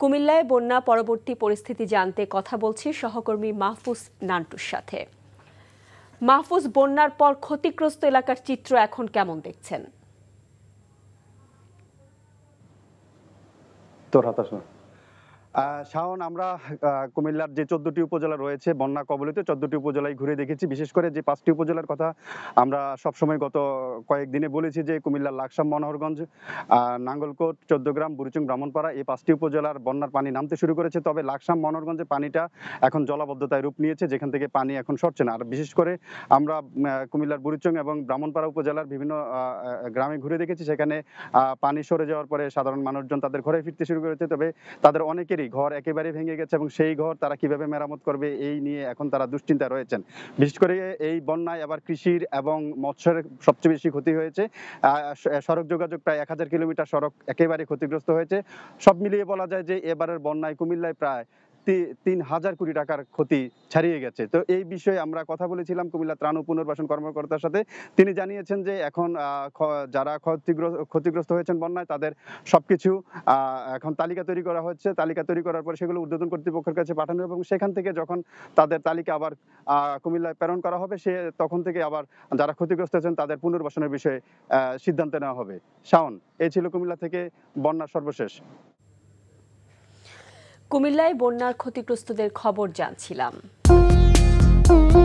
কুমিল্লায় বন্যা পরবর্তী পরিস্থিতি জানতে কথা বলছি সহকর্মী মাহফুজ নান্টুর সাথে মাহফুজ বন্যার পর ক্ষতিগ্রস্ত এলাকার চিত্র এখন কেমন দেখছেন তোর হাতাশ না শাওন আমরা কুমিল্লার যে চোদ্দটি উপজেলা রয়েছে বন্যা কবলিত চোদ্দটি উপজেলায় ঘুরে দেখেছি বিশেষ করে যে পাঁচটি উপজেলার কথা আমরা সবসময় গত কয়েকদিনে বলেছি যে কুমিল্লার লাকসাম মনোহরগঞ্জ নাঙ্গলকোট চোদ্দগ্রাম বুড়িচুং ব্রাহ্মণপাড়া এই পাঁচটি উপজেলার বন্যার পানি নামতে শুরু করেছে তবে লাকসাম মনোহরগঞ্জে পানিটা এখন জলাবদ্ধতায় রূপ নিয়েছে যেখান থেকে পানি এখন সরছে না আর বিশেষ করে আমরা কুমিল্লার বুড়িচং এবং ব্রাহ্মণপাড়া উপজেলার বিভিন্ন গ্রামে ঘুরে দেখেছি সেখানে পানি সরে যাওয়ার পরে সাধারণ মানুষজন তাদের ঘরে ফিরতে শুরু করেছে তবে তাদের অনেকেরই বাড়ি ঘর একেবারে ভেঙে গেছে এবং সেই ঘর তারা কিভাবে মেরামত করবে এই নিয়ে এখন তারা দুশ্চিন্তা রয়েছেন বিশেষ করে এই বন্যায় আবার কৃষির এবং মৎস্যের সবচেয়ে বেশি ক্ষতি হয়েছে সড়ক যোগাযোগ প্রায় এক হাজার কিলোমিটার সড়ক একেবারে ক্ষতিগ্রস্ত হয়েছে সব মিলিয়ে বলা যায় যে এবারের বন্যায় কুমিল্লায় প্রায় তিন হাজার কোটি টাকার ক্ষতি ছাড়িয়ে গেছে তো এই বিষয়ে আমরা কথা বলেছিলাম কুমিল্লা ত্রাণ ও পুনর্বাসন কর্মকর্তার সাথে তিনি জানিয়েছেন যে এখন যারা ক্ষতিগ্রস্ত ক্ষতিগ্রস্ত হয়েছেন বন্যায় তাদের সবকিছু এখন তালিকা তৈরি করা হচ্ছে তালিকা তৈরি করার পর সেগুলো উদ্বোধন কর্তৃপক্ষের কাছে পাঠানো এবং সেখান থেকে যখন তাদের তালিকা আবার কুমিল্লায় প্রেরণ করা হবে সে তখন থেকে আবার যারা ক্ষতিগ্রস্ত হয়েছেন তাদের পুনর্বাসনের বিষয়ে সিদ্ধান্ত নেওয়া হবে শাওন এই ছিল কুমিল্লা থেকে বন্যার সর্বশেষ কুমিল্লায় বন্যার ক্ষতিগ্রস্তদের খবর জানছিলাম